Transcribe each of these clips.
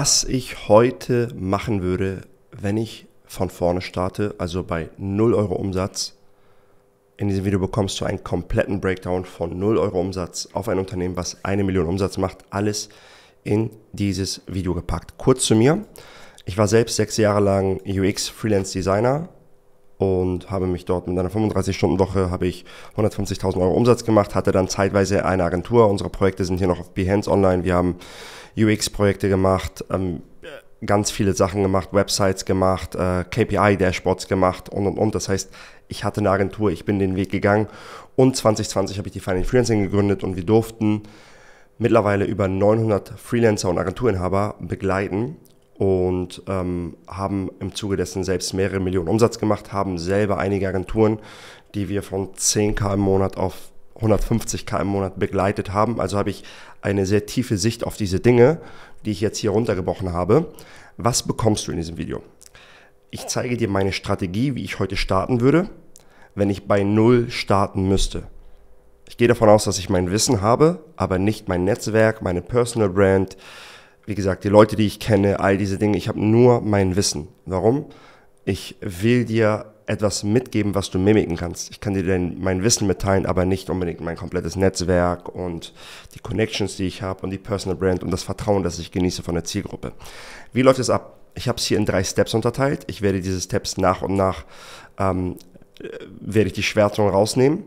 was ich heute machen würde, wenn ich von vorne starte, also bei 0 Euro Umsatz. In diesem Video bekommst du einen kompletten Breakdown von 0 Euro Umsatz auf ein Unternehmen, was eine Million Umsatz macht. Alles in dieses Video gepackt. Kurz zu mir. Ich war selbst sechs Jahre lang UX-Freelance-Designer und habe mich dort mit einer 35-Stunden-Woche habe ich 150.000 Euro Umsatz gemacht, hatte dann zeitweise eine Agentur. Unsere Projekte sind hier noch auf Behance online. Wir haben UX-Projekte gemacht, ähm, ganz viele Sachen gemacht, Websites gemacht, äh, KPI-Dashboards gemacht und und und. Das heißt, ich hatte eine Agentur, ich bin den Weg gegangen und 2020 habe ich die Final Freelancing gegründet und wir durften mittlerweile über 900 Freelancer und Agenturinhaber begleiten und ähm, haben im Zuge dessen selbst mehrere Millionen Umsatz gemacht, haben selber einige Agenturen, die wir von 10k im Monat auf 150k im Monat begleitet haben. Also habe ich eine sehr tiefe Sicht auf diese Dinge, die ich jetzt hier runtergebrochen habe. Was bekommst du in diesem Video? Ich zeige dir meine Strategie, wie ich heute starten würde, wenn ich bei Null starten müsste. Ich gehe davon aus, dass ich mein Wissen habe, aber nicht mein Netzwerk, meine Personal Brand, wie gesagt, die Leute, die ich kenne, all diese Dinge. Ich habe nur mein Wissen. Warum? Ich will dir etwas mitgeben, was du mimiken kannst. Ich kann dir denn mein Wissen mitteilen, aber nicht unbedingt mein komplettes Netzwerk und die Connections, die ich habe und die Personal Brand und das Vertrauen, das ich genieße von der Zielgruppe. Wie läuft es ab? Ich habe es hier in drei Steps unterteilt. Ich werde diese Steps nach und nach ähm, äh, werde ich die Schwärzung rausnehmen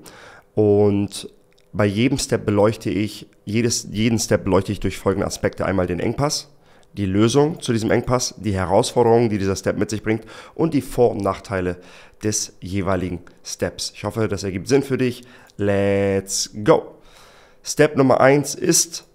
und bei jedem Step beleuchte ich, jedes, jeden Step beleuchte ich durch folgende Aspekte. Einmal den Engpass, die Lösung zu diesem Engpass, die Herausforderungen, die dieser Step mit sich bringt und die Vor- und Nachteile des jeweiligen Steps. Ich hoffe, das ergibt Sinn für dich. Let's go! Step Nummer eins ist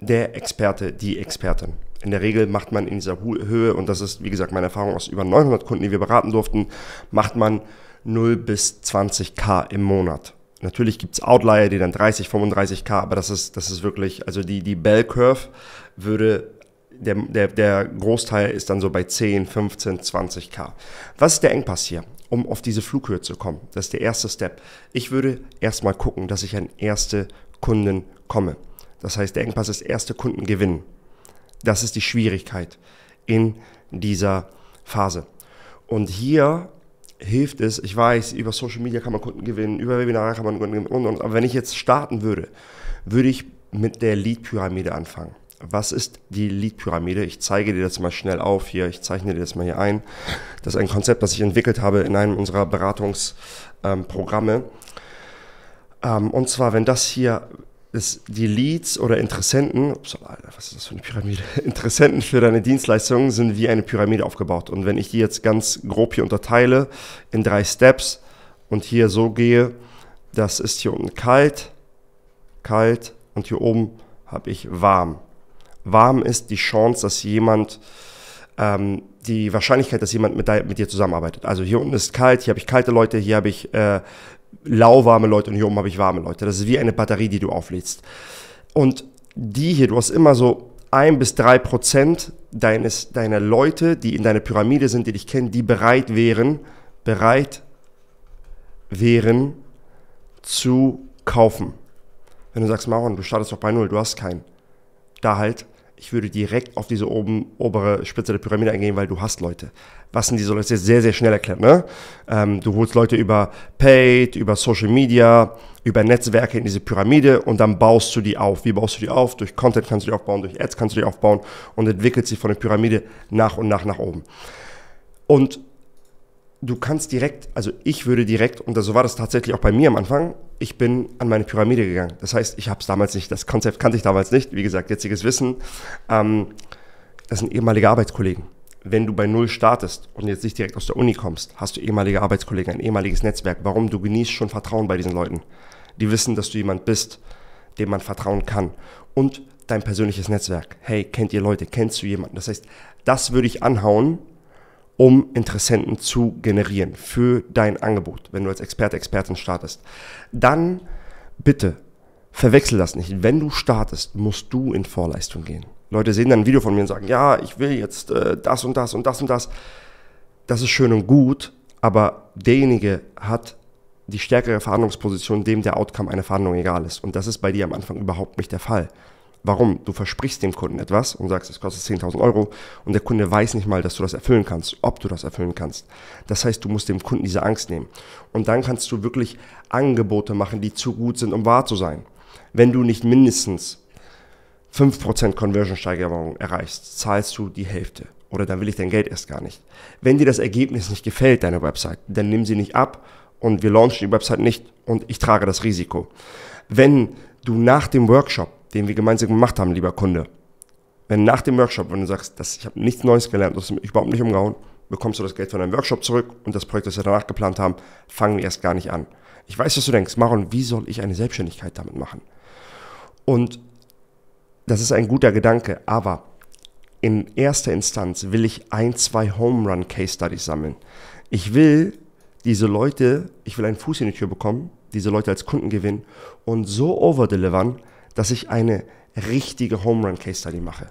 der Experte, die Expertin. In der Regel macht man in dieser Höhe, und das ist wie gesagt meine Erfahrung aus über 900 Kunden, die wir beraten durften, macht man 0 bis 20k im Monat. Natürlich gibt's Outlier, die dann 30, 35k, aber das ist, das ist wirklich, also die, die Bell Curve würde, der, der, der Großteil ist dann so bei 10, 15, 20k. Was ist der Engpass hier, um auf diese Flughöhe zu kommen? Das ist der erste Step. Ich würde erstmal gucken, dass ich an erste Kunden komme. Das heißt, der Engpass ist erste Kunden gewinnen. Das ist die Schwierigkeit in dieser Phase. Und hier hilft es, ich weiß, über Social Media kann man Kunden gewinnen, über Webinare kann man Kunden gewinnen und, und. Aber wenn ich jetzt starten würde, würde ich mit der Lead-Pyramide anfangen. Was ist die Lead-Pyramide? Ich zeige dir das mal schnell auf hier. Ich zeichne dir das mal hier ein. Das ist ein Konzept, das ich entwickelt habe in einem unserer Beratungsprogramme. Ähm, ähm, und zwar, wenn das hier es die Leads oder Interessenten, was ist das für eine Pyramide? Interessenten für deine Dienstleistungen sind wie eine Pyramide aufgebaut. Und wenn ich die jetzt ganz grob hier unterteile in drei Steps und hier so gehe, das ist hier unten kalt, kalt und hier oben habe ich warm. Warm ist die Chance, dass jemand ähm, die Wahrscheinlichkeit, dass jemand mit, mit, dir zusammenarbeitet. Also hier unten ist kalt, hier habe ich kalte Leute, hier habe ich äh, lauwarme Leute und hier oben habe ich warme Leute. Das ist wie eine Batterie, die du auflädst. Und die hier, du hast immer so ein bis drei Prozent deines, deiner Leute, die in deiner Pyramide sind, die dich kennen, die bereit wären, bereit wären zu kaufen. Wenn du sagst, Maron, du startest doch bei Null, du hast keinen. Da halt ich würde direkt auf diese oben, obere Spitze der Pyramide eingehen, weil du hast Leute. Was sind diese Leute jetzt sehr, sehr schnell erklärt? Ne? Ähm, du holst Leute über Paid, über Social Media, über Netzwerke in diese Pyramide und dann baust du die auf. Wie baust du die auf? Durch Content kannst du die aufbauen, durch Ads kannst du die aufbauen und entwickelt sie von der Pyramide nach und nach nach oben. Und du kannst direkt, also ich würde direkt, und so war das tatsächlich auch bei mir am Anfang, ich bin an meine Pyramide gegangen. Das heißt, ich habe es damals nicht, das Konzept kannte ich damals nicht. Wie gesagt, jetziges Wissen. Ähm, das sind ehemalige Arbeitskollegen. Wenn du bei Null startest und jetzt nicht direkt aus der Uni kommst, hast du ehemalige Arbeitskollegen, ein ehemaliges Netzwerk. Warum? Du genießt schon Vertrauen bei diesen Leuten. Die wissen, dass du jemand bist, dem man vertrauen kann. Und dein persönliches Netzwerk. Hey, kennt ihr Leute? Kennst du jemanden? Das heißt, das würde ich anhauen, um Interessenten zu generieren für dein Angebot, wenn du als Experte, Expertin startest. Dann bitte verwechsel das nicht. Wenn du startest, musst du in Vorleistung gehen. Leute sehen dann ein Video von mir und sagen, ja, ich will jetzt äh, das und das und das und das. Das ist schön und gut, aber derjenige hat die stärkere Verhandlungsposition, dem der Outcome einer Verhandlung egal ist. Und das ist bei dir am Anfang überhaupt nicht der Fall. Warum? Du versprichst dem Kunden etwas und sagst, es kostet 10.000 Euro und der Kunde weiß nicht mal, dass du das erfüllen kannst, ob du das erfüllen kannst. Das heißt, du musst dem Kunden diese Angst nehmen. Und dann kannst du wirklich Angebote machen, die zu gut sind, um wahr zu sein. Wenn du nicht mindestens 5% Conversion-Steigerung erreichst, zahlst du die Hälfte. Oder dann will ich dein Geld erst gar nicht. Wenn dir das Ergebnis nicht gefällt, deine Website, dann nimm sie nicht ab und wir launchen die Website nicht und ich trage das Risiko. Wenn du nach dem Workshop den wir gemeinsam gemacht haben, lieber Kunde. Wenn nach dem Workshop, wenn du sagst, das, ich habe nichts Neues gelernt, das ist überhaupt nicht umgehauen, bekommst du das Geld von deinem Workshop zurück und das Projekt, das wir danach geplant haben, fangen wir erst gar nicht an. Ich weiß, was du denkst, Maron, wie soll ich eine Selbstständigkeit damit machen? Und das ist ein guter Gedanke, aber in erster Instanz will ich ein, zwei Home Run Case Studies sammeln. Ich will diese Leute, ich will einen Fuß in die Tür bekommen, diese Leute als Kunden gewinnen und so overdelivern, dass ich eine richtige Home Run Case Study mache.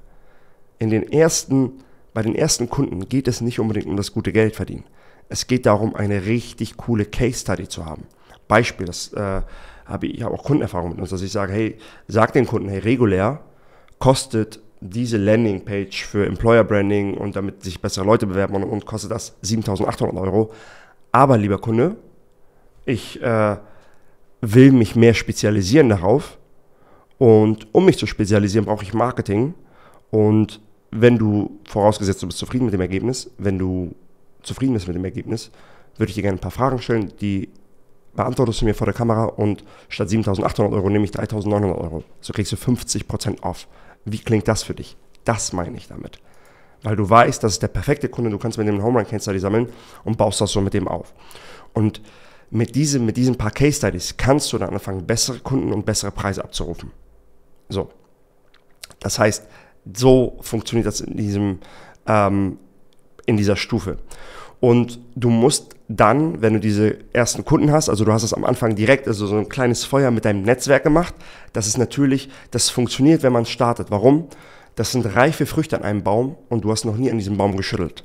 In den ersten, bei den ersten Kunden geht es nicht unbedingt um das gute Geld verdienen. Es geht darum, eine richtig coole Case Study zu haben. Beispiel, das äh, habe ich, ich habe auch Kundenerfahrung mit uns, dass ich sage, hey, sag den Kunden, hey, regulär kostet diese Landingpage für Employer Branding und damit sich bessere Leute bewerben und, und kostet das 7.800 Euro. Aber lieber Kunde, ich äh, will mich mehr spezialisieren darauf und um mich zu spezialisieren, brauche ich Marketing. Und wenn du, vorausgesetzt du bist zufrieden mit dem Ergebnis, wenn du zufrieden bist mit dem Ergebnis, würde ich dir gerne ein paar Fragen stellen, die beantwortest du mir vor der Kamera und statt 7.800 Euro nehme ich 3.900 Euro. So kriegst du 50% off. Wie klingt das für dich? Das meine ich damit. Weil du weißt, das ist der perfekte Kunde, du kannst mit dem einen Home Run Case Study sammeln und baust das so mit dem auf. Und mit diesem, mit diesen paar Case Studies kannst du dann anfangen, bessere Kunden und bessere Preise abzurufen. So. Das heißt, so funktioniert das in, diesem, ähm, in dieser Stufe. Und du musst dann, wenn du diese ersten Kunden hast, also du hast es am Anfang direkt, also so ein kleines Feuer mit deinem Netzwerk gemacht, das ist natürlich, das funktioniert, wenn man startet. Warum? Das sind reife Früchte an einem Baum und du hast noch nie an diesem Baum geschüttelt.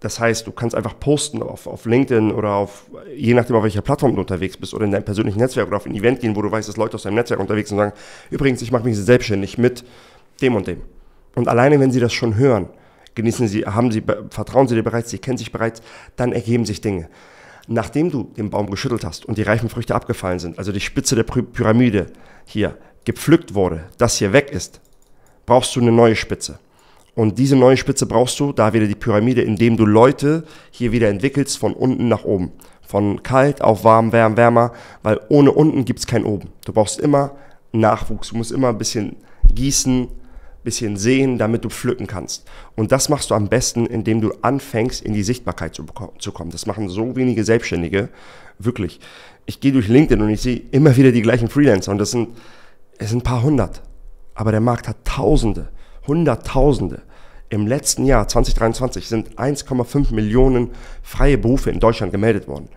Das heißt, du kannst einfach posten auf, auf LinkedIn oder auf, je nachdem, auf welcher Plattform du unterwegs bist oder in deinem persönlichen Netzwerk oder auf ein Event gehen, wo du weißt, dass Leute aus deinem Netzwerk unterwegs sind und sagen, übrigens, ich mache mich selbstständig mit dem und dem. Und alleine, wenn sie das schon hören, genießen sie, haben sie, vertrauen sie dir bereits, sie kennen sich bereits, dann ergeben sich Dinge. Nachdem du den Baum geschüttelt hast und die reifen Früchte abgefallen sind, also die Spitze der Pyramide hier gepflückt wurde, das hier weg ist, brauchst du eine neue Spitze. Und diese neue Spitze brauchst du, da wieder die Pyramide, indem du Leute hier wieder entwickelst von unten nach oben. Von kalt auf warm, wärm, wärmer, weil ohne unten gibt's kein oben. Du brauchst immer Nachwuchs, du musst immer ein bisschen gießen, ein bisschen sehen, damit du pflücken kannst. Und das machst du am besten, indem du anfängst, in die Sichtbarkeit zu, zu kommen. Das machen so wenige Selbstständige, wirklich. Ich gehe durch LinkedIn und ich sehe immer wieder die gleichen Freelancer und das sind, es sind ein paar hundert. Aber der Markt hat Tausende. Hunderttausende. Im letzten Jahr 2023 sind 1,5 Millionen freie Berufe in Deutschland gemeldet worden.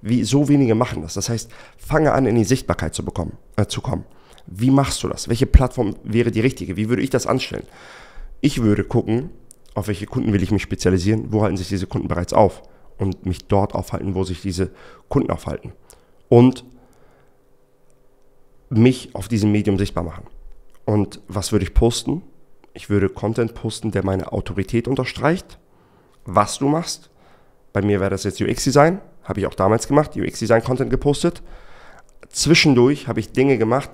Wie so wenige machen das. Das heißt, fange an, in die Sichtbarkeit zu, bekommen, äh, zu kommen. Wie machst du das? Welche Plattform wäre die richtige? Wie würde ich das anstellen? Ich würde gucken, auf welche Kunden will ich mich spezialisieren, wo halten sich diese Kunden bereits auf und mich dort aufhalten, wo sich diese Kunden aufhalten. Und mich auf diesem Medium sichtbar machen. Und was würde ich posten? Ich würde Content posten, der meine Autorität unterstreicht, was du machst. Bei mir wäre das jetzt UX-Design, habe ich auch damals gemacht, UX-Design-Content gepostet. Zwischendurch habe ich Dinge gemacht,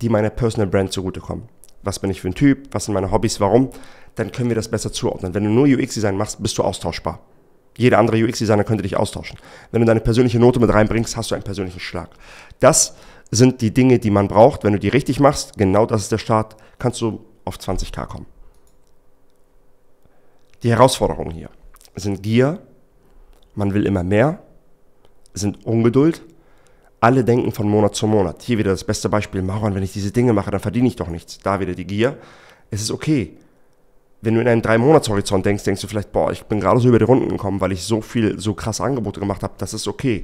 die meiner Personal Brand zugutekommen. Was bin ich für ein Typ? Was sind meine Hobbys? Warum? Dann können wir das besser zuordnen. Wenn du nur UX-Design machst, bist du austauschbar. Jeder andere UX-Designer könnte dich austauschen. Wenn du deine persönliche Note mit reinbringst, hast du einen persönlichen Schlag. Das sind die Dinge, die man braucht. Wenn du die richtig machst, genau das ist der Start, kannst du auf 20k kommen. Die Herausforderungen hier sind Gier, man will immer mehr, sind Ungeduld, alle denken von Monat zu Monat. Hier wieder das beste Beispiel, Mauern, wenn ich diese Dinge mache, dann verdiene ich doch nichts. Da wieder die Gier. Es ist okay. Wenn du in einen Drei-Monats-Horizont denkst, denkst du vielleicht, boah, ich bin gerade so über die Runden gekommen, weil ich so viel, so krasse Angebote gemacht habe, das ist okay.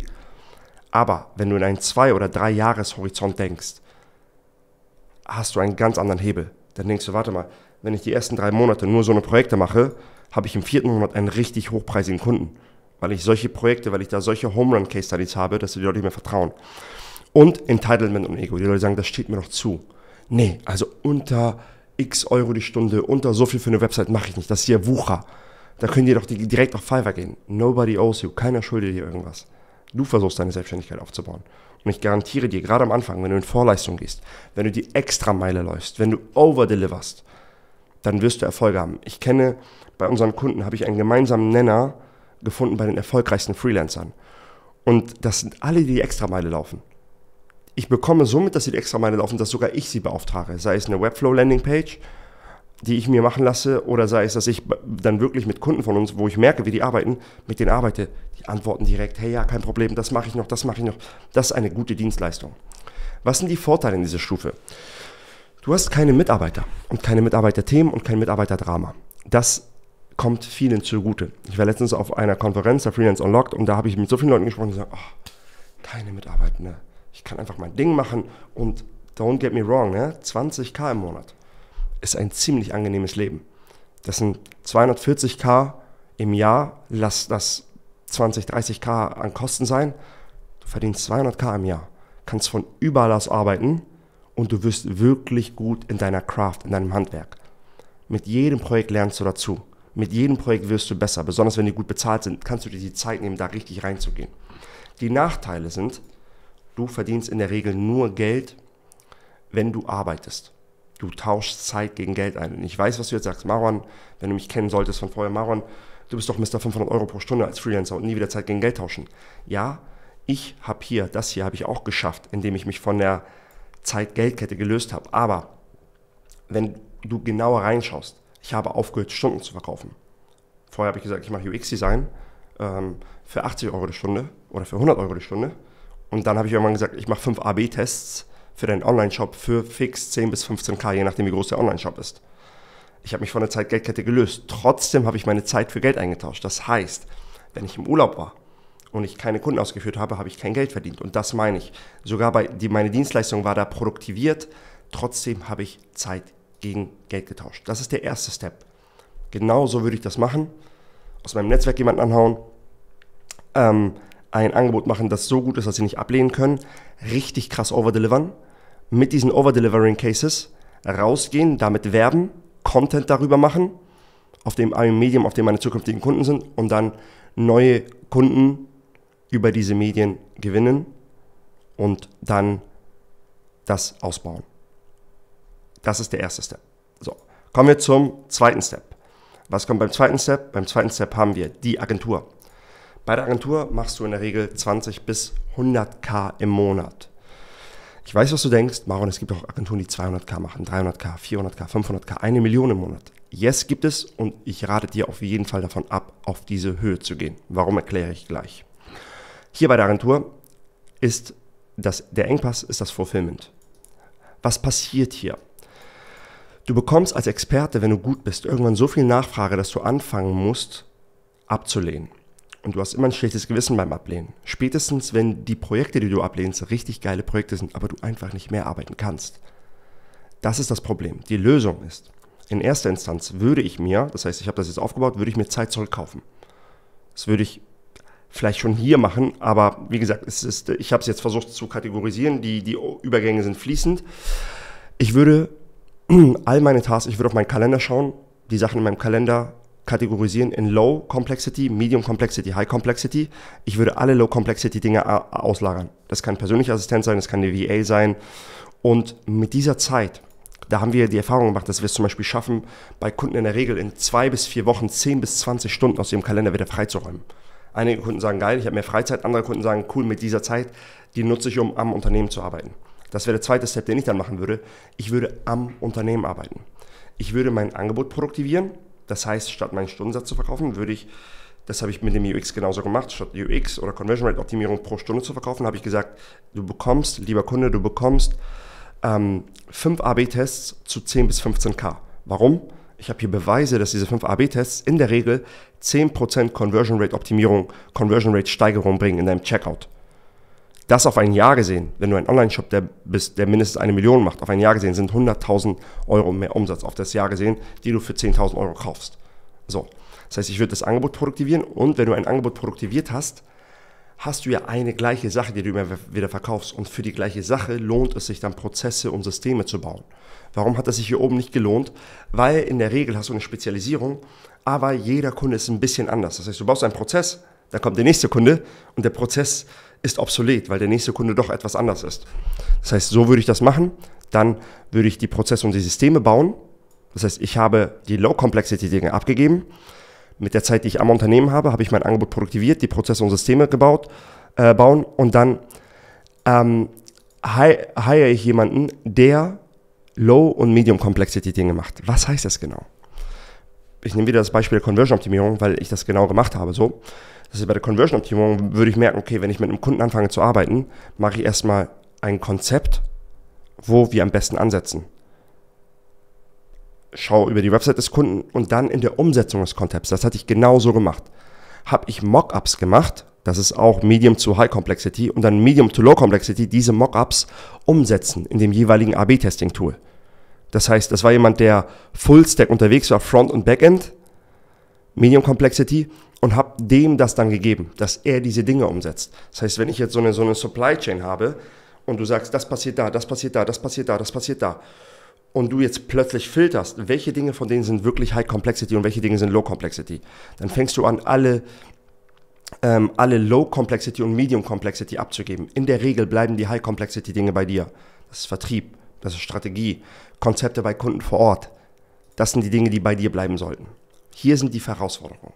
Aber wenn du in einen Zwei- oder Drei-Jahres-Horizont denkst, hast du einen ganz anderen Hebel. Dann denkst du, warte mal, wenn ich die ersten drei Monate nur so eine Projekte mache, habe ich im vierten Monat einen richtig hochpreisigen Kunden. Weil ich solche Projekte, weil ich da solche Home Run Case Studies habe, dass die Leute nicht mehr vertrauen. Und Entitlement und Ego. Die Leute sagen, das steht mir doch zu. Nee, also unter x Euro die Stunde, unter so viel für eine Website mache ich nicht. Das ist hier Wucher. Da können die doch direkt auf Fiverr gehen. Nobody owes you. Keiner schuldet dir irgendwas. Du versuchst deine Selbstständigkeit aufzubauen. Und ich garantiere dir, gerade am Anfang, wenn du in Vorleistung gehst, wenn du die Extrameile läufst, wenn du overdeliverst, dann wirst du Erfolge haben. Ich kenne, bei unseren Kunden habe ich einen gemeinsamen Nenner gefunden bei den erfolgreichsten Freelancern. Und das sind alle, die die Extrameile laufen. Ich bekomme somit, dass sie die Extrameile laufen, dass sogar ich sie beauftrage. Sei es eine Webflow-Landing-Page, die ich mir machen lasse, oder sei es, dass ich dann wirklich mit Kunden von uns, wo ich merke, wie die arbeiten, mit denen arbeite, die antworten direkt, hey ja, kein Problem, das mache ich noch, das mache ich noch. Das ist eine gute Dienstleistung. Was sind die Vorteile in dieser Stufe? Du hast keine Mitarbeiter und keine Mitarbeiterthemen und kein Mitarbeiterdrama. Das kommt vielen zugute. Ich war letztens auf einer Konferenz der Freelance Unlocked und da habe ich mit so vielen Leuten gesprochen, die sagen, oh, keine Mitarbeiter, ne? ich kann einfach mein Ding machen und don't get me wrong, ne? 20k im Monat ist ein ziemlich angenehmes Leben. Das sind 240k im Jahr, lass das 20, 30k an Kosten sein. Du verdienst 200k im Jahr, kannst von überall aus arbeiten und du wirst wirklich gut in deiner Craft, in deinem Handwerk. Mit jedem Projekt lernst du dazu. Mit jedem Projekt wirst du besser, besonders wenn die gut bezahlt sind, kannst du dir die Zeit nehmen, da richtig reinzugehen. Die Nachteile sind, du verdienst in der Regel nur Geld, wenn du arbeitest du tauschst Zeit gegen Geld ein. Und ich weiß, was du jetzt sagst, Maron, wenn du mich kennen solltest von vorher, Maron, du bist doch Mr. 500 Euro pro Stunde als Freelancer und nie wieder Zeit gegen Geld tauschen. Ja, ich habe hier, das hier habe ich auch geschafft, indem ich mich von der zeit geldkette gelöst habe. Aber wenn du genauer reinschaust, ich habe aufgehört, Stunden zu verkaufen. Vorher habe ich gesagt, ich mache UX-Design ähm, für 80 Euro die Stunde oder für 100 Euro die Stunde. Und dann habe ich irgendwann gesagt, ich mache 5 AB-Tests für deinen Online-Shop für fix 10 bis 15k, je nachdem wie groß der Online-Shop ist. Ich habe mich von der Zeitgeldkette gelöst. Trotzdem habe ich meine Zeit für Geld eingetauscht. Das heißt, wenn ich im Urlaub war und ich keine Kunden ausgeführt habe, habe ich kein Geld verdient. Und das meine ich. Sogar bei die, meine Dienstleistung war da produktiviert. Trotzdem habe ich Zeit gegen Geld getauscht. Das ist der erste Step. Genauso würde ich das machen. Aus meinem Netzwerk jemanden anhauen. Ähm, ein Angebot machen, das so gut ist, dass sie nicht ablehnen können. Richtig krass overdelivern mit diesen Overdelivering Cases rausgehen, damit werben, Content darüber machen, auf dem einem Medium, auf dem meine zukünftigen Kunden sind und dann neue Kunden über diese Medien gewinnen und dann das ausbauen. Das ist der erste Step. So, kommen wir zum zweiten Step. Was kommt beim zweiten Step? Beim zweiten Step haben wir die Agentur. Bei der Agentur machst du in der Regel 20 bis 100k im Monat. Ich weiß, was du denkst, Maron, es gibt auch Agenturen, die 200k machen, 300k, 400k, 500k, eine Million im Monat. Yes, gibt es und ich rate dir auf jeden Fall davon ab, auf diese Höhe zu gehen. Warum erkläre ich gleich. Hier bei der Agentur ist das, der Engpass ist das Fulfillment. Was passiert hier? Du bekommst als Experte, wenn du gut bist, irgendwann so viel Nachfrage, dass du anfangen musst, abzulehnen. Und du hast immer ein schlechtes Gewissen beim Ablehnen. Spätestens, wenn die Projekte, die du ablehnst, richtig geile Projekte sind, aber du einfach nicht mehr arbeiten kannst. Das ist das Problem. Die Lösung ist, in erster Instanz würde ich mir, das heißt, ich habe das jetzt aufgebaut, würde ich mir Zeit zurückkaufen. Das würde ich vielleicht schon hier machen, aber wie gesagt, es ist, ich habe es jetzt versucht zu kategorisieren, die, die Übergänge sind fließend. Ich würde all meine Tasks, ich würde auf meinen Kalender schauen, die Sachen in meinem Kalender kategorisieren in Low Complexity, Medium Complexity, High Complexity. Ich würde alle Low Complexity Dinge auslagern. Das kann persönlicher Assistent sein, das kann eine VA sein. Und mit dieser Zeit, da haben wir die Erfahrung gemacht, dass wir es zum Beispiel schaffen, bei Kunden in der Regel in zwei bis vier Wochen zehn bis 20 Stunden aus ihrem Kalender wieder freizuräumen. Einige Kunden sagen, geil, ich habe mehr Freizeit. Andere Kunden sagen, cool, mit dieser Zeit, die nutze ich, um am Unternehmen zu arbeiten. Das wäre der zweite Step, den ich dann machen würde. Ich würde am Unternehmen arbeiten. Ich würde mein Angebot produktivieren, das heißt, statt meinen Stundensatz zu verkaufen, würde ich, das habe ich mit dem UX genauso gemacht, statt UX oder Conversion Rate Optimierung pro Stunde zu verkaufen, habe ich gesagt, du bekommst, lieber Kunde, du bekommst ähm, 5 AB-Tests zu 10 bis 15k. Warum? Ich habe hier Beweise, dass diese 5 AB-Tests in der Regel 10% Conversion Rate Optimierung, Conversion Rate Steigerung bringen in deinem Checkout. Das auf ein Jahr gesehen, wenn du ein Online-Shop der bist, der mindestens eine Million macht, auf ein Jahr gesehen sind 100.000 Euro mehr Umsatz auf das Jahr gesehen, die du für 10.000 Euro kaufst. So, das heißt, ich würde das Angebot produktivieren und wenn du ein Angebot produktiviert hast, hast du ja eine gleiche Sache, die du immer wieder verkaufst. Und für die gleiche Sache lohnt es sich dann Prozesse und Systeme zu bauen. Warum hat das sich hier oben nicht gelohnt? Weil in der Regel hast du eine Spezialisierung, aber jeder Kunde ist ein bisschen anders. Das heißt, du baust einen Prozess, dann kommt der nächste Kunde und der Prozess ist obsolet, weil der nächste Kunde doch etwas anders ist. Das heißt, so würde ich das machen. Dann würde ich die Prozesse und die Systeme bauen. Das heißt, ich habe die Low-Complexity-Dinge abgegeben. Mit der Zeit, die ich am Unternehmen habe, habe ich mein Angebot produktiviert, die Prozesse und Systeme gebaut, äh, bauen und dann ähm, hire ich jemanden, der Low- und Medium-Complexity-Dinge macht. Was heißt das genau? Ich nehme wieder das Beispiel der Conversion-Optimierung, weil ich das genau gemacht habe. So, das ist bei der Conversion-Optimierung, würde ich merken, okay, wenn ich mit einem Kunden anfange zu arbeiten, mache ich erstmal ein Konzept, wo wir am besten ansetzen. Schau über die Website des Kunden und dann in der Umsetzung des Konzepts. Das hatte ich genau so gemacht. Habe ich Mockups gemacht, das ist auch Medium to High Complexity und dann Medium to Low Complexity, diese Mockups umsetzen in dem jeweiligen AB-Testing-Tool. Das heißt, das war jemand, der Full Stack unterwegs war, Front und Backend, Medium Complexity und habe dem das dann gegeben, dass er diese Dinge umsetzt. Das heißt, wenn ich jetzt so eine, so eine Supply Chain habe und du sagst, das passiert da, das passiert da, das passiert da, das passiert da, und du jetzt plötzlich filterst, welche Dinge von denen sind wirklich High Complexity und welche Dinge sind Low Complexity, dann fängst du an, alle, ähm, alle Low Complexity und Medium Complexity abzugeben. In der Regel bleiben die High Complexity Dinge bei dir. Das ist Vertrieb, das ist Strategie, Konzepte bei Kunden vor Ort. Das sind die Dinge, die bei dir bleiben sollten. Hier sind die Herausforderungen.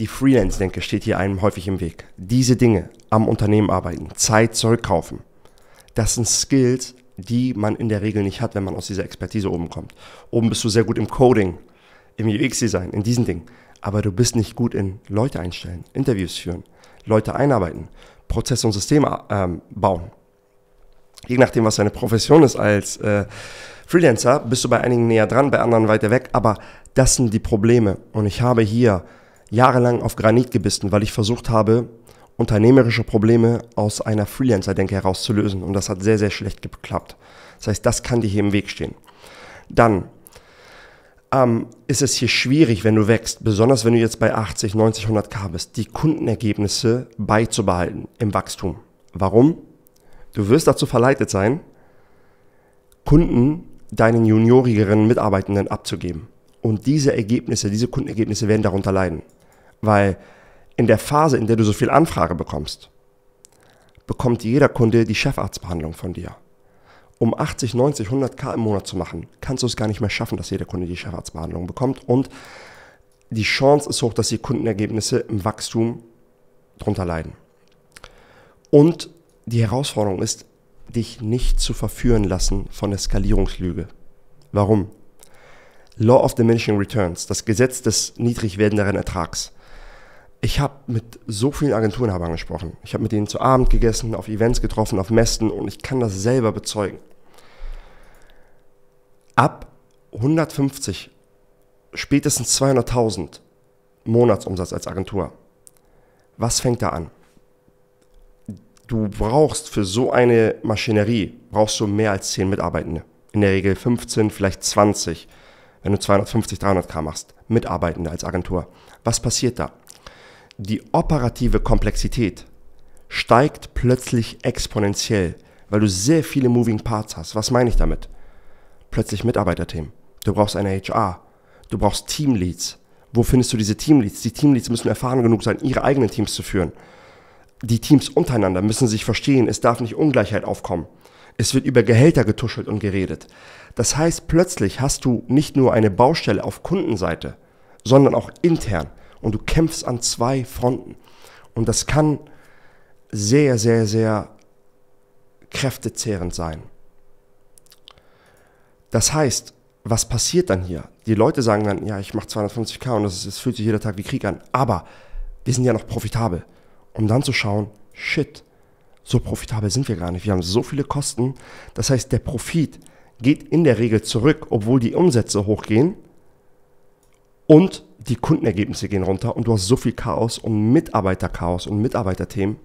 Die Freelance-Denke steht hier einem häufig im Weg. Diese Dinge, am Unternehmen arbeiten, Zeit zurückkaufen, das sind Skills, die man in der Regel nicht hat, wenn man aus dieser Expertise oben kommt. Oben bist du sehr gut im Coding, im UX-Design, in diesen Dingen. Aber du bist nicht gut in Leute einstellen, Interviews führen, Leute einarbeiten, Prozesse und Systeme ähm, bauen. Je nachdem, was deine Profession ist als äh, Freelancer, bist du bei einigen näher dran, bei anderen weiter weg. Aber das sind die Probleme. Und ich habe hier jahrelang auf Granit gebissen, weil ich versucht habe, unternehmerische Probleme aus einer Freelancer-Denke herauszulösen. Und das hat sehr, sehr schlecht geklappt. Das heißt, das kann dir hier im Weg stehen. Dann ähm, ist es hier schwierig, wenn du wächst, besonders wenn du jetzt bei 80, 90, 100k bist, die Kundenergebnisse beizubehalten im Wachstum. Warum? Du wirst dazu verleitet sein, Kunden deinen juniorigeren Mitarbeitenden abzugeben. Und diese Ergebnisse, diese Kundenergebnisse werden darunter leiden. Weil in der Phase, in der du so viel Anfrage bekommst, bekommt jeder Kunde die Chefarztbehandlung von dir. Um 80, 90, 100 K im Monat zu machen, kannst du es gar nicht mehr schaffen, dass jeder Kunde die Chefarztbehandlung bekommt. Und die Chance ist hoch, dass die Kundenergebnisse im Wachstum drunter leiden. Und die Herausforderung ist, dich nicht zu verführen lassen von der Skalierungslüge. Warum? Law of Diminishing Returns, das Gesetz des niedrig werdenderen Ertrags ich habe mit so vielen Agenturen Agenturenhabern angesprochen. Ich habe mit denen zu Abend gegessen, auf Events getroffen, auf Messen und ich kann das selber bezeugen. Ab 150, spätestens 200.000 Monatsumsatz als Agentur. Was fängt da an? Du brauchst für so eine Maschinerie, brauchst du mehr als 10 Mitarbeitende. In der Regel 15, vielleicht 20, wenn du 250, 300k machst. Mitarbeitende als Agentur. Was passiert da? die operative Komplexität steigt plötzlich exponentiell, weil du sehr viele Moving Parts hast. Was meine ich damit? Plötzlich Mitarbeiterthemen. Du brauchst eine HR. Du brauchst Teamleads. Wo findest du diese Teamleads? Die Teamleads müssen erfahren genug sein, ihre eigenen Teams zu führen. Die Teams untereinander müssen sich verstehen. Es darf nicht Ungleichheit aufkommen. Es wird über Gehälter getuschelt und geredet. Das heißt, plötzlich hast du nicht nur eine Baustelle auf Kundenseite, sondern auch intern und du kämpfst an zwei Fronten. Und das kann sehr, sehr, sehr kräftezehrend sein. Das heißt, was passiert dann hier? Die Leute sagen dann, ja, ich mache 250k und das, das fühlt sich jeder Tag wie Krieg an, aber wir sind ja noch profitabel. Um dann zu schauen, shit, so profitabel sind wir gar nicht. Wir haben so viele Kosten. Das heißt, der Profit geht in der Regel zurück, obwohl die Umsätze hochgehen. Und die Kundenergebnisse gehen runter und du hast so viel Chaos und Mitarbeiterchaos und Mitarbeiterthemen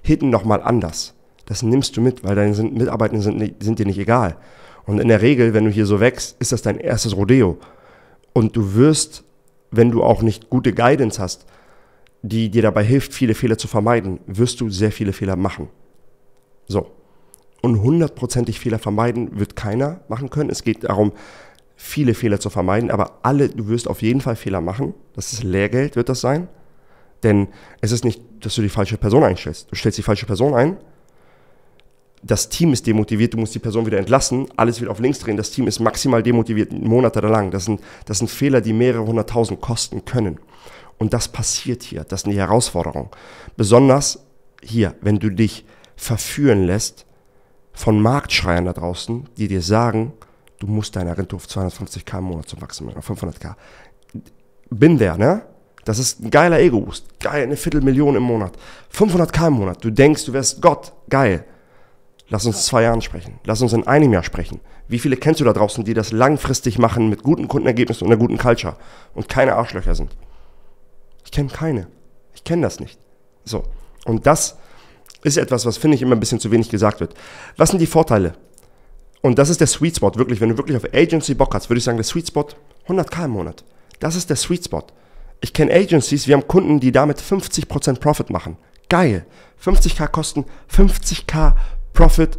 hinten nochmal anders. Das nimmst du mit, weil deine Mitarbeiter sind, sind dir nicht egal. Und in der Regel, wenn du hier so wächst, ist das dein erstes Rodeo. Und du wirst, wenn du auch nicht gute Guidance hast, die dir dabei hilft, viele Fehler zu vermeiden, wirst du sehr viele Fehler machen. So. Und hundertprozentig Fehler vermeiden wird keiner machen können. Es geht darum, viele Fehler zu vermeiden, aber alle, du wirst auf jeden Fall Fehler machen. Das ist Lehrgeld, wird das sein. Denn es ist nicht, dass du die falsche Person einstellst. Du stellst die falsche Person ein, das Team ist demotiviert, du musst die Person wieder entlassen, alles wird auf links drehen, das Team ist maximal demotiviert, monatelang. Das sind, das sind Fehler, die mehrere hunderttausend kosten können. Und das passiert hier, das sind die Herausforderungen. Besonders hier, wenn du dich verführen lässt von Marktschreiern da draußen, die dir sagen, du musst deine Rente auf 250k im Monat zum Wachsen bringen, auf 500k. Bin der, ne? Das ist ein geiler Ego-Boost. Geil, eine Viertelmillion im Monat. 500k im Monat. Du denkst, du wärst Gott. Geil. Lass uns zwei Jahren sprechen. Lass uns in einem Jahr sprechen. Wie viele kennst du da draußen, die das langfristig machen mit guten Kundenergebnissen und einer guten Culture und keine Arschlöcher sind? Ich kenne keine. Ich kenne das nicht. So. Und das ist etwas, was finde ich immer ein bisschen zu wenig gesagt wird. Was sind die Vorteile? Und das ist der Sweet Spot, wirklich. Wenn du wirklich auf Agency Bock hast, würde ich sagen, der Sweet Spot 100k im Monat. Das ist der Sweet Spot. Ich kenne Agencies, wir haben Kunden, die damit 50% Profit machen. Geil. 50k Kosten, 50k Profit,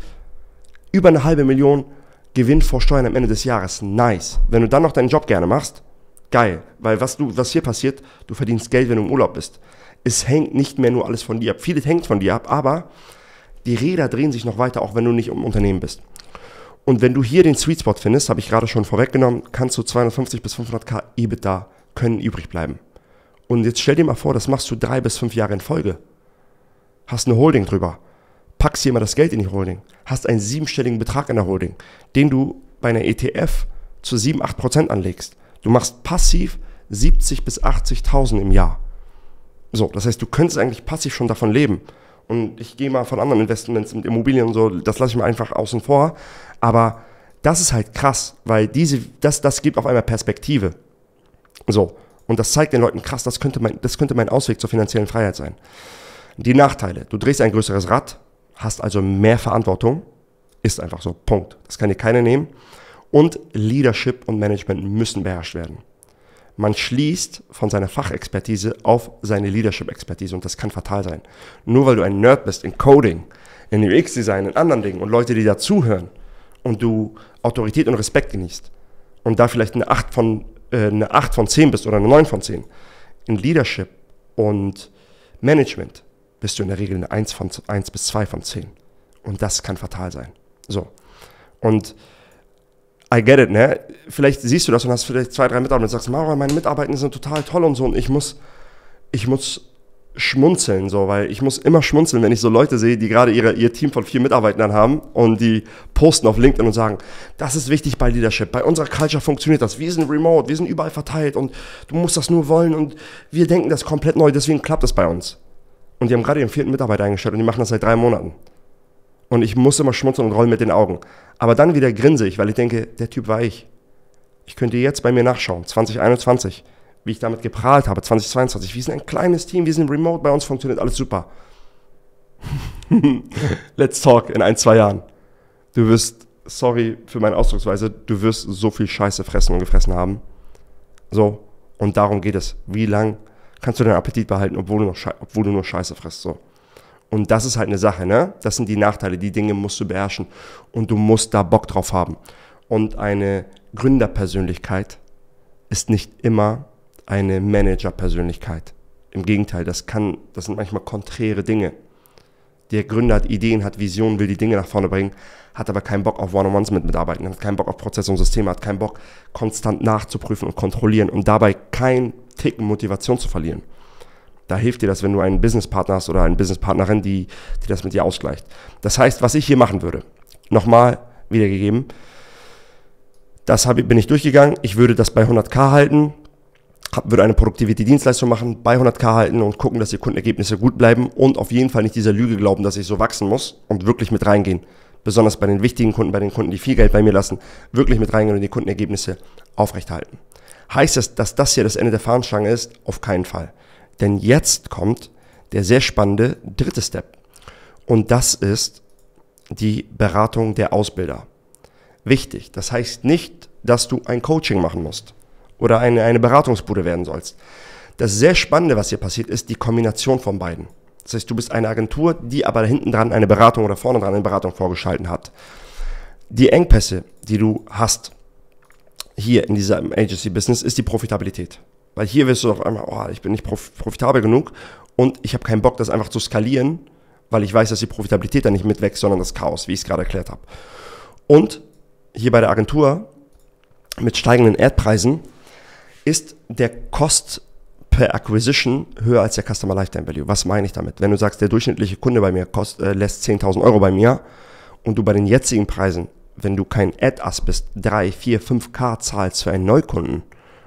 über eine halbe Million Gewinn vor Steuern am Ende des Jahres. Nice. Wenn du dann noch deinen Job gerne machst, geil. Weil was, du, was hier passiert, du verdienst Geld, wenn du im Urlaub bist. Es hängt nicht mehr nur alles von dir ab. Vieles hängt von dir ab, aber die Räder drehen sich noch weiter, auch wenn du nicht im Unternehmen bist. Und wenn du hier den Sweet Spot findest, habe ich gerade schon vorweggenommen, kannst du 250 bis 500k EBITDA können übrig bleiben. Und jetzt stell dir mal vor, das machst du drei bis fünf Jahre in Folge. Hast eine Holding drüber. Packst hier mal das Geld in die Holding. Hast einen siebenstelligen Betrag in der Holding, den du bei einer ETF zu 7, 8% anlegst. Du machst passiv 70 bis 80.000 im Jahr. So, das heißt, du könntest eigentlich passiv schon davon leben. Und ich gehe mal von anderen Investments mit Immobilien und so, das lasse ich mir einfach außen vor. Aber das ist halt krass, weil diese, das, das gibt auf einmal Perspektive. So. Und das zeigt den Leuten, krass, das könnte mein, das könnte mein Ausweg zur finanziellen Freiheit sein. Die Nachteile. Du drehst ein größeres Rad, hast also mehr Verantwortung. Ist einfach so. Punkt. Das kann dir keiner nehmen. Und Leadership und Management müssen beherrscht werden man schließt von seiner Fachexpertise auf seine Leadership-Expertise und das kann fatal sein. Nur weil du ein Nerd bist in Coding, in UX-Design, in anderen Dingen und Leute, die dazuhören und du Autorität und Respekt genießt und da vielleicht eine 8 von, äh, eine 8 von 10 bist oder eine 9 von 10, in Leadership und Management bist du in der Regel eine 1, von, 1 bis 2 von 10 und das kann fatal sein. So. Und I get it, ne? Vielleicht siehst du das und hast vielleicht zwei, drei Mitarbeiter und sagst, Mara, meine Mitarbeiter sind total toll und so und ich muss, ich muss schmunzeln, so, weil ich muss immer schmunzeln, wenn ich so Leute sehe, die gerade ihre, ihr Team von vier Mitarbeitern haben und die posten auf LinkedIn und sagen, das ist wichtig bei Leadership, bei unserer Culture funktioniert das, wir sind remote, wir sind überall verteilt und du musst das nur wollen und wir denken das komplett neu, deswegen klappt das bei uns. Und die haben gerade ihren vierten Mitarbeiter eingestellt und die machen das seit drei Monaten und ich muss immer schmunzeln und rollen mit den Augen. Aber dann wieder grinse ich, weil ich denke, der Typ war ich. Ich könnte jetzt bei mir nachschauen, 2021, wie ich damit geprahlt habe, 2022. Wir sind ein kleines Team, wir sind remote, bei uns funktioniert alles super. Let's talk in ein, zwei Jahren. Du wirst, sorry für meine Ausdrucksweise, du wirst so viel Scheiße fressen und gefressen haben. So, und darum geht es. Wie lang kannst du deinen Appetit behalten, obwohl du, noch Scheiße, obwohl du nur Scheiße frisst? So. Und das ist halt eine Sache, ne? Das sind die Nachteile, die Dinge musst du beherrschen und du musst da Bock drauf haben. Und eine Gründerpersönlichkeit ist nicht immer eine Managerpersönlichkeit. Im Gegenteil, das kann, das sind manchmal konträre Dinge. Der Gründer hat Ideen, hat Visionen, will die Dinge nach vorne bringen, hat aber keinen Bock auf One-on-Ones mit mitarbeiten, hat keinen Bock auf Prozesse und Systeme, hat keinen Bock konstant nachzuprüfen und kontrollieren und dabei keinen Ticken Motivation zu verlieren da hilft dir das, wenn du einen Businesspartner hast oder eine Businesspartnerin, die, die das mit dir ausgleicht. Das heißt, was ich hier machen würde, nochmal wiedergegeben, das hab, bin ich durchgegangen. Ich würde das bei 100k halten, würde eine Produktivity-Dienstleistung machen, bei 100k halten und gucken, dass die Kundenergebnisse gut bleiben und auf jeden Fall nicht dieser Lüge glauben, dass ich so wachsen muss und wirklich mit reingehen. Besonders bei den wichtigen Kunden, bei den Kunden, die viel Geld bei mir lassen, wirklich mit reingehen und die Kundenergebnisse aufrechterhalten. Heißt das, dass das hier das Ende der Fahnenstange ist? Auf keinen Fall. Denn jetzt kommt der sehr spannende dritte Step. Und das ist die Beratung der Ausbilder. Wichtig. Das heißt nicht, dass du ein Coaching machen musst oder eine, eine Beratungsbude werden sollst. Das sehr Spannende, was hier passiert, ist die Kombination von beiden. Das heißt, du bist eine Agentur, die aber hinten dran eine Beratung oder vorne dran eine Beratung vorgeschalten hat. Die Engpässe, die du hast hier in diesem Agency-Business, ist die Profitabilität. Weil hier wirst du auf einmal, oh, ich bin nicht profitabel genug und ich habe keinen Bock, das einfach zu skalieren, weil ich weiß, dass die Profitabilität dann nicht mitwächst, sondern das Chaos, wie ich es gerade erklärt habe. Und hier bei der Agentur mit steigenden Erdpreisen ist der Cost per Acquisition höher als der Customer Lifetime Value. Was meine ich damit? Wenn du sagst, der durchschnittliche Kunde bei mir kost, äh, lässt 10.000 Euro bei mir und du bei den jetzigen Preisen, wenn du kein Ad-Ass bist, 3, 4, 5K zahlst für einen Neukunden,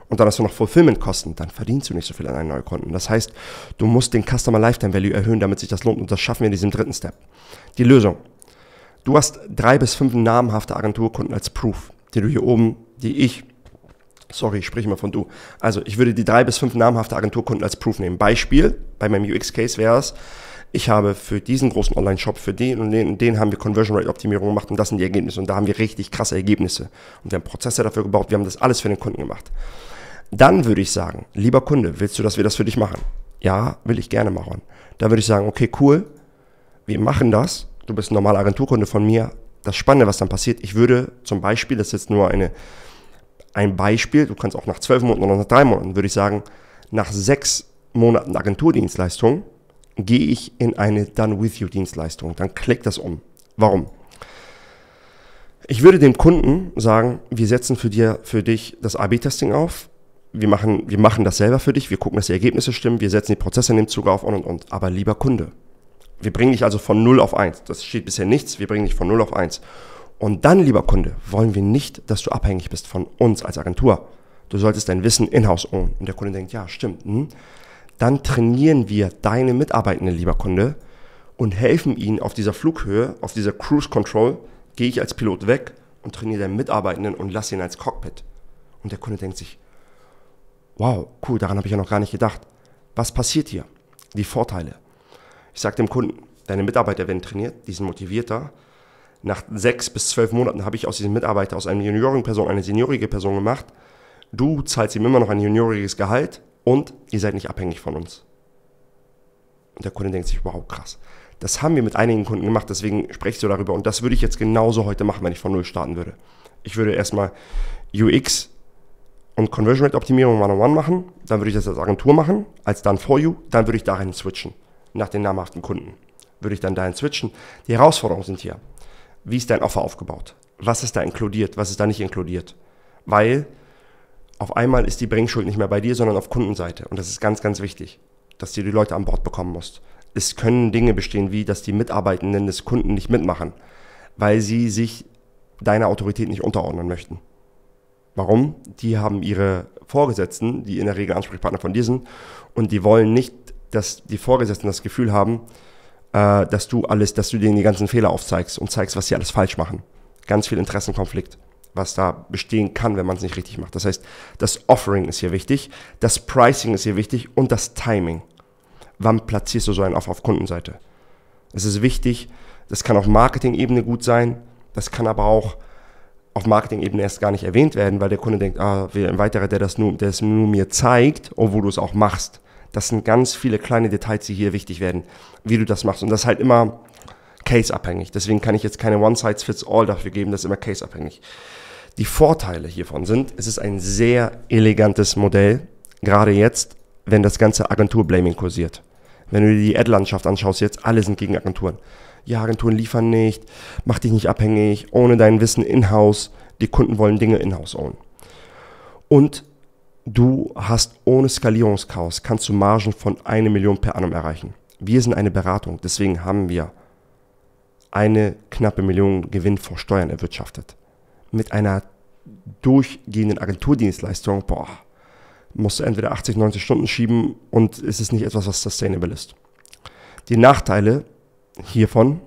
und dann hast du noch Fulfillment-Kosten, dann verdienst du nicht so viel an einen neuen Kunden. Das heißt, du musst den Customer Lifetime Value erhöhen, damit sich das lohnt und das schaffen wir in diesem dritten Step. Die Lösung. Du hast drei bis fünf namhafte Agenturkunden als Proof, die du hier oben, die ich, sorry, ich spreche mal von du. Also ich würde die drei bis fünf namhafte Agenturkunden als Proof nehmen. Beispiel, bei meinem UX-Case wäre es, ich habe für diesen großen Online-Shop, für den und den und den haben wir Conversion Rate Optimierung gemacht und das sind die Ergebnisse und da haben wir richtig krasse Ergebnisse. Und wir haben Prozesse dafür gebaut, wir haben das alles für den Kunden gemacht. Dann würde ich sagen, lieber Kunde, willst du, dass wir das für dich machen? Ja, will ich gerne machen. Dann würde ich sagen, okay, cool, wir machen das. Du bist ein normaler Agenturkunde von mir. Das Spannende, was dann passiert, ich würde zum Beispiel, das ist jetzt nur eine, ein Beispiel, du kannst auch nach zwölf Monaten oder nach drei Monaten, würde ich sagen, nach sechs Monaten Agenturdienstleistung gehe ich in eine Done-with-you-Dienstleistung. Dann klickt das um. Warum? Ich würde dem Kunden sagen, wir setzen für, dir, für dich das AB-Testing auf wir machen, wir machen das selber für dich, wir gucken, dass die Ergebnisse stimmen, wir setzen die Prozesse in dem Zug auf und und und. Aber lieber Kunde, wir bringen dich also von 0 auf 1. Das steht bisher nichts, wir bringen dich von 0 auf 1. Und dann, lieber Kunde, wollen wir nicht, dass du abhängig bist von uns als Agentur. Du solltest dein Wissen in-house own. Und der Kunde denkt, ja, stimmt. Hm? Dann trainieren wir deine Mitarbeitenden, lieber Kunde, und helfen ihnen auf dieser Flughöhe, auf dieser Cruise Control, gehe ich als Pilot weg und trainiere deinen Mitarbeitenden und lass ihn als Cockpit. Und der Kunde denkt sich, wow, cool, daran habe ich ja noch gar nicht gedacht. Was passiert hier? Die Vorteile. Ich sage dem Kunden, deine Mitarbeiter werden trainiert, die sind motivierter. Nach sechs bis zwölf Monaten habe ich aus diesem Mitarbeiter, aus einer Person, eine seniorige Person gemacht. Du zahlst ihm immer noch ein junioriges Gehalt und ihr seid nicht abhängig von uns. Und der Kunde denkt sich, wow, krass. Das haben wir mit einigen Kunden gemacht, deswegen spreche ich so darüber. Und das würde ich jetzt genauso heute machen, wenn ich von Null starten würde. Ich würde erstmal UX und Conversion Rate Optimierung One-on-One machen, dann würde ich das als Agentur machen, als dann For You, dann würde ich dahin switchen, nach den namhaften Kunden. Würde ich dann dahin switchen. Die Herausforderungen sind hier. Wie ist dein Offer aufgebaut? Was ist da inkludiert? Was ist da nicht inkludiert? Weil auf einmal ist die Bringschuld nicht mehr bei dir, sondern auf Kundenseite. Und das ist ganz, ganz wichtig, dass du die Leute an Bord bekommen musst. Es können Dinge bestehen, wie dass die Mitarbeitenden des Kunden nicht mitmachen, weil sie sich deiner Autorität nicht unterordnen möchten. Warum? Die haben ihre Vorgesetzten, die in der Regel Ansprechpartner von diesen, und die wollen nicht, dass die Vorgesetzten das Gefühl haben, äh, dass du alles, dass du denen die ganzen Fehler aufzeigst und zeigst, was sie alles falsch machen. Ganz viel Interessenkonflikt, was da bestehen kann, wenn man es nicht richtig macht. Das heißt, das Offering ist hier wichtig, das Pricing ist hier wichtig und das Timing. Wann platzierst du so einen Offer auf Kundenseite? Es ist wichtig, das kann auf Marketing-Ebene gut sein, das kann aber auch auf Marketing-Ebene erst gar nicht erwähnt werden, weil der Kunde denkt, ah, ein weiterer, der das nur, der es nur mir zeigt, obwohl du es auch machst. Das sind ganz viele kleine Details, die hier wichtig werden, wie du das machst. Und das ist halt immer case-abhängig. Deswegen kann ich jetzt keine One-Size-Fits-All dafür geben, das ist immer case-abhängig. Die Vorteile hiervon sind, es ist ein sehr elegantes Modell, gerade jetzt, wenn das ganze Agentur-Blaming kursiert. Wenn du dir die Ad-Landschaft anschaust jetzt, alle sind gegen Agenturen die Agenturen liefern nicht, mach dich nicht abhängig, ohne dein Wissen in-house. Die Kunden wollen Dinge in-house own. Und du hast ohne Skalierungschaos, kannst du Margen von 1 Million per annum erreichen. Wir sind eine Beratung, deswegen haben wir eine knappe Million Gewinn vor Steuern erwirtschaftet. Mit einer durchgehenden Agenturdienstleistung, boah, musst du entweder 80, 90 Stunden schieben und es ist nicht etwas, was sustainable ist. Die Nachteile hiervon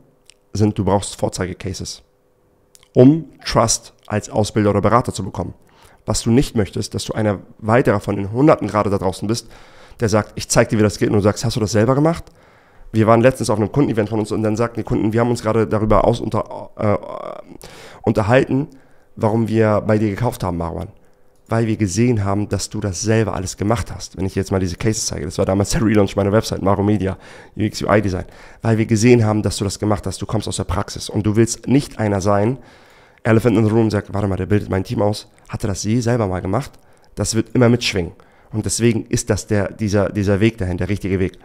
sind, du brauchst Vorzeigecases, um Trust als Ausbilder oder Berater zu bekommen. Was du nicht möchtest, dass du einer weiterer von den Hunderten gerade da draußen bist, der sagt, ich zeig dir, wie das geht, und du sagst, hast du das selber gemacht? Wir waren letztens auf einem Kundenevent von uns und dann sagten die Kunden, wir haben uns gerade darüber aus unter, äh, unterhalten, warum wir bei dir gekauft haben, Marwan weil wir gesehen haben, dass du das selber alles gemacht hast. Wenn ich jetzt mal diese Cases zeige, das war damals der Relaunch meiner Website, Maro Media, UX UI Design, weil wir gesehen haben, dass du das gemacht hast. Du kommst aus der Praxis und du willst nicht einer sein, Elephant in the Room sagt, warte mal, der bildet mein Team aus, hatte das je selber mal gemacht. Das wird immer mitschwingen. Und deswegen ist das der, dieser, dieser Weg dahin, der richtige Weg.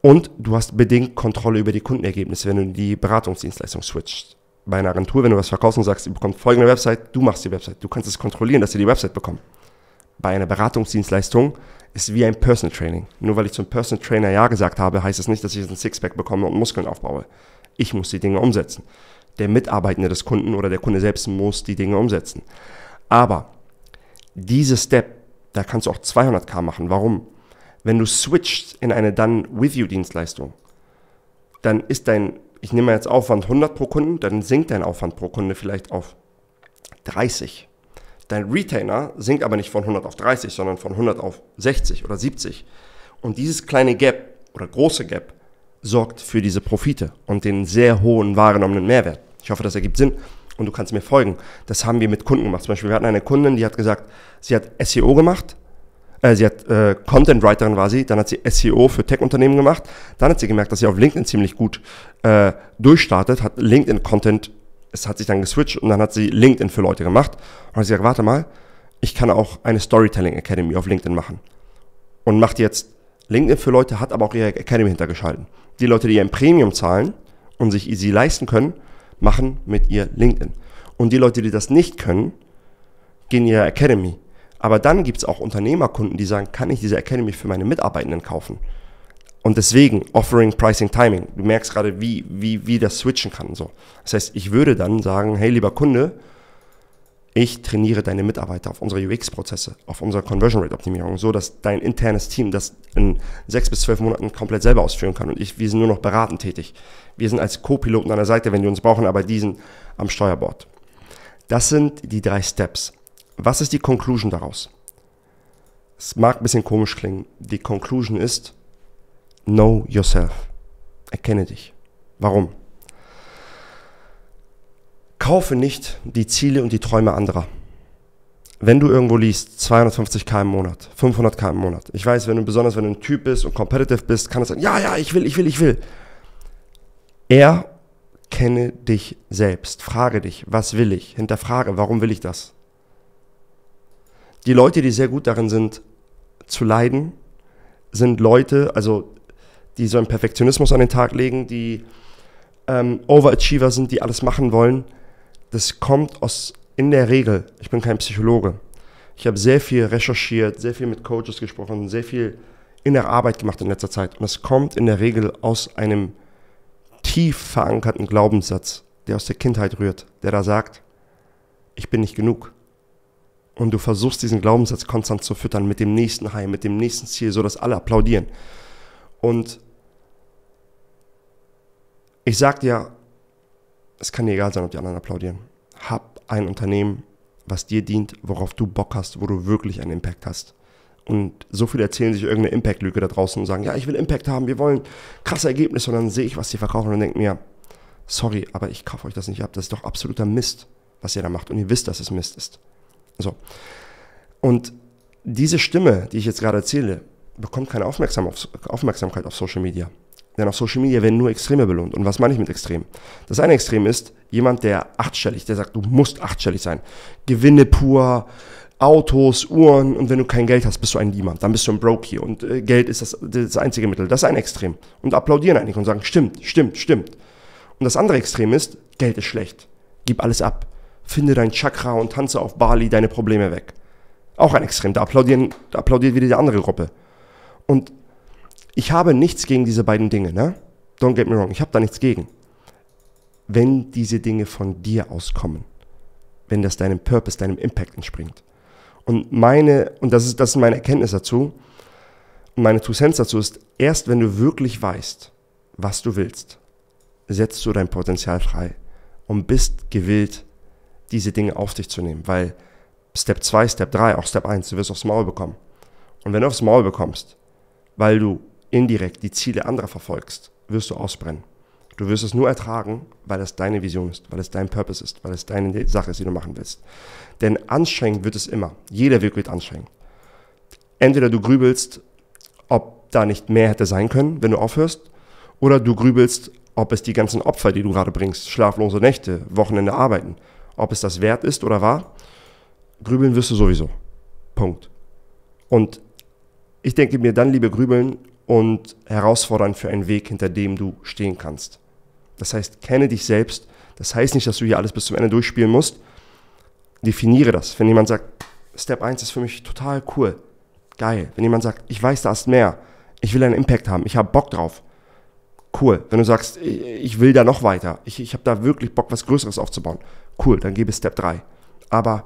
Und du hast bedingt Kontrolle über die Kundenergebnisse, wenn du die Beratungsdienstleistung switchst bei einer Agentur, wenn du was verkaufst und sagst, ihr bekommt folgende Website, du machst die Website. Du kannst es kontrollieren, dass ihr die Website bekommt. Bei einer Beratungsdienstleistung ist wie ein Personal Training. Nur weil ich zum Personal Trainer Ja gesagt habe, heißt es das nicht, dass ich jetzt ein Sixpack bekomme und Muskeln aufbaue. Ich muss die Dinge umsetzen. Der Mitarbeitende des Kunden oder der Kunde selbst muss die Dinge umsetzen. Aber diese Step, da kannst du auch 200k machen. Warum? Wenn du switchst in eine dann With You Dienstleistung, dann ist dein ich nehme jetzt Aufwand 100 pro Kunden, dann sinkt dein Aufwand pro Kunde vielleicht auf 30. Dein Retainer sinkt aber nicht von 100 auf 30, sondern von 100 auf 60 oder 70. Und dieses kleine Gap oder große Gap sorgt für diese Profite und den sehr hohen wahrgenommenen Mehrwert. Ich hoffe, das ergibt Sinn und du kannst mir folgen. Das haben wir mit Kunden gemacht. Zum Beispiel, wir hatten eine Kundin, die hat gesagt, sie hat SEO gemacht, äh, sie hat äh, Content Writerin war sie, dann hat sie SEO für Tech-Unternehmen gemacht, dann hat sie gemerkt, dass sie auf LinkedIn ziemlich gut äh, durchstartet, hat LinkedIn Content, es hat sich dann geswitcht und dann hat sie LinkedIn für Leute gemacht und hat gesagt, warte mal, ich kann auch eine Storytelling Academy auf LinkedIn machen und macht jetzt LinkedIn für Leute, hat aber auch ihre Academy hintergeschalten. Die Leute, die ihr ein Premium zahlen und sich sie leisten können, machen mit ihr LinkedIn. Und die Leute, die das nicht können, gehen in ihre Academy aber dann gibt es auch Unternehmerkunden, die sagen, kann ich diese Academy für meine Mitarbeitenden kaufen? Und deswegen Offering, Pricing, Timing. Du merkst gerade, wie, wie, wie das switchen kann. So. Das heißt, ich würde dann sagen, hey lieber Kunde, ich trainiere deine Mitarbeiter auf unsere UX-Prozesse, auf unsere Conversion Rate Optimierung, so dass dein internes Team das in sechs bis zwölf Monaten komplett selber ausführen kann. Und ich, wir sind nur noch beratend tätig. Wir sind als Co-Piloten an der Seite, wenn die uns brauchen, aber diesen am Steuerbord. Das sind die drei Steps. Was ist die Conclusion daraus? Es mag ein bisschen komisch klingen. Die Conclusion ist, know yourself. Erkenne dich. Warum? Kaufe nicht die Ziele und die Träume anderer. Wenn du irgendwo liest, 250k im Monat, 500k im Monat. Ich weiß, wenn du besonders, wenn du ein Typ bist und competitive bist, kann es sein, ja, ja, ich will, ich will, ich will. Er kenne dich selbst. Frage dich, was will ich? Hinterfrage, warum will ich das? die Leute, die sehr gut darin sind, zu leiden, sind Leute, also die so einen Perfektionismus an den Tag legen, die ähm, Overachiever sind, die alles machen wollen. Das kommt aus, in der Regel, ich bin kein Psychologe. Ich habe sehr viel recherchiert, sehr viel mit Coaches gesprochen, sehr viel in der Arbeit gemacht in letzter Zeit. Und es kommt in der Regel aus einem tief verankerten Glaubenssatz, der aus der Kindheit rührt, der da sagt, ich bin nicht genug und du versuchst diesen Glaubenssatz konstant zu füttern mit dem nächsten High, mit dem nächsten Ziel, sodass alle applaudieren. Und ich sag dir, es kann dir egal sein, ob die anderen applaudieren. Hab ein Unternehmen, was dir dient, worauf du Bock hast, wo du wirklich einen Impact hast. Und so viele erzählen sich irgendeine Impact-Lüge da draußen und sagen, ja, ich will Impact haben, wir wollen krasse Ergebnisse. Und dann sehe ich, was die verkaufen und denke mir, sorry, aber ich kaufe euch das nicht ab. Das ist doch absoluter Mist, was ihr da macht. Und ihr wisst, dass es Mist ist. So. Und diese Stimme, die ich jetzt gerade erzähle, bekommt keine Aufmerksam auf, Aufmerksamkeit auf Social Media. Denn auf Social Media werden nur Extreme belohnt. Und was meine ich mit Extrem? Das eine Extrem ist jemand, der achtstellig, der sagt, du musst achtstellig sein. Gewinne pur, Autos, Uhren und wenn du kein Geld hast, bist du ein Niemand. Dann bist du ein Brokey und äh, Geld ist das, das einzige Mittel. Das ist ein Extrem. Und applaudieren einige und sagen, stimmt, stimmt, stimmt. Und das andere Extrem ist, Geld ist schlecht. Gib alles ab finde dein Chakra und tanze auf Bali deine Probleme weg. Auch ein Extrem, da, applaudieren, da applaudiert wieder die andere Gruppe. Und ich habe nichts gegen diese beiden Dinge, ne? Don't get me wrong, ich habe da nichts gegen. Wenn diese Dinge von dir auskommen, wenn das deinem Purpose, deinem Impact entspringt. Und meine, und das ist, das ist meine Erkenntnis dazu, und meine Two Cents dazu ist, erst wenn du wirklich weißt, was du willst, setzt du dein Potenzial frei und bist gewillt, diese Dinge auf dich zu nehmen, weil Step 2, Step 3, auch Step 1, du wirst aufs Maul bekommen. Und wenn du aufs Maul bekommst, weil du indirekt die Ziele anderer verfolgst, wirst du ausbrennen. Du wirst es nur ertragen, weil es deine Vision ist, weil es dein Purpose ist, weil es deine Sache ist, die du machen willst. Denn anstrengend wird es immer. Jeder Weg wird anstrengend. Entweder du grübelst, ob da nicht mehr hätte sein können, wenn du aufhörst, oder du grübelst, ob es die ganzen Opfer, die du gerade bringst, schlaflose Nächte, Wochenende arbeiten, ob es das wert ist oder war, grübeln wirst du sowieso. Punkt. Und ich denke mir dann lieber grübeln und herausfordern für einen Weg, hinter dem du stehen kannst. Das heißt, kenne dich selbst. Das heißt nicht, dass du hier alles bis zum Ende durchspielen musst. Definiere das. Wenn jemand sagt, Step 1 ist für mich total cool, geil. Wenn jemand sagt, ich weiß, da ist mehr, ich will einen Impact haben, ich habe Bock drauf, cool. Wenn du sagst, ich will da noch weiter, ich, ich habe da wirklich Bock, was Größeres aufzubauen, Cool, dann gebe Step 3. Aber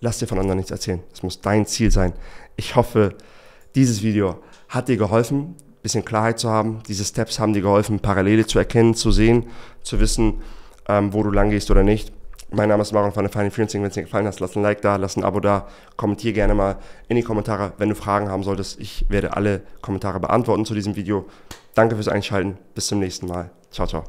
lass dir von anderen nichts erzählen. Das muss dein Ziel sein. Ich hoffe, dieses Video hat dir geholfen, ein bisschen Klarheit zu haben. Diese Steps haben dir geholfen, Parallele zu erkennen, zu sehen, zu wissen, ähm, wo du lang gehst oder nicht. Mein Name ist Maron von der Final Financing. Wenn es dir gefallen hat, lass ein Like da, lass ein Abo da, kommentier gerne mal in die Kommentare, wenn du Fragen haben solltest. Ich werde alle Kommentare beantworten zu diesem Video. Danke fürs Einschalten. Bis zum nächsten Mal. Ciao, ciao.